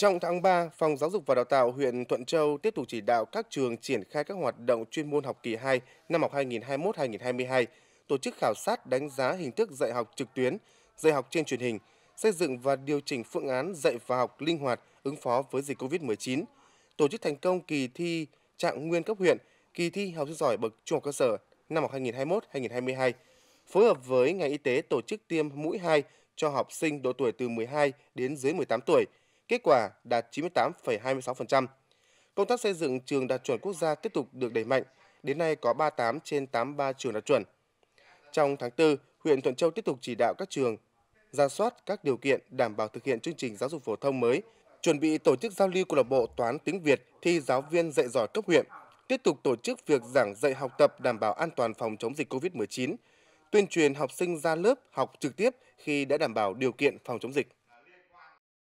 Trong tháng 3, Phòng Giáo dục và Đào tạo huyện Thuận Châu tiếp tục chỉ đạo các trường triển khai các hoạt động chuyên môn học kỳ 2 năm học 2021-2022, tổ chức khảo sát đánh giá hình thức dạy học trực tuyến, dạy học trên truyền hình, xây dựng và điều chỉnh phương án dạy và học linh hoạt ứng phó với dịch COVID-19, tổ chức thành công kỳ thi trạng nguyên cấp huyện, kỳ thi học sinh giỏi bậc trung học cơ sở năm học 2021-2022, phối hợp với ngành y tế tổ chức tiêm mũi 2 cho học sinh độ tuổi từ 12 đến dưới 18 tuổi – kết quả đạt 98,26%. Công tác xây dựng trường đạt chuẩn quốc gia tiếp tục được đẩy mạnh, đến nay có 38 trên 83 trường đạt chuẩn. Trong tháng 4, huyện Thuận Châu tiếp tục chỉ đạo các trường ra soát các điều kiện đảm bảo thực hiện chương trình giáo dục phổ thông mới, chuẩn bị tổ chức giao lưu câu lạc bộ toán tiếng Việt thi giáo viên dạy giỏi cấp huyện, tiếp tục tổ chức việc giảng dạy học tập đảm bảo an toàn phòng chống dịch COVID-19, tuyên truyền học sinh ra lớp học trực tiếp khi đã đảm bảo điều kiện phòng chống dịch.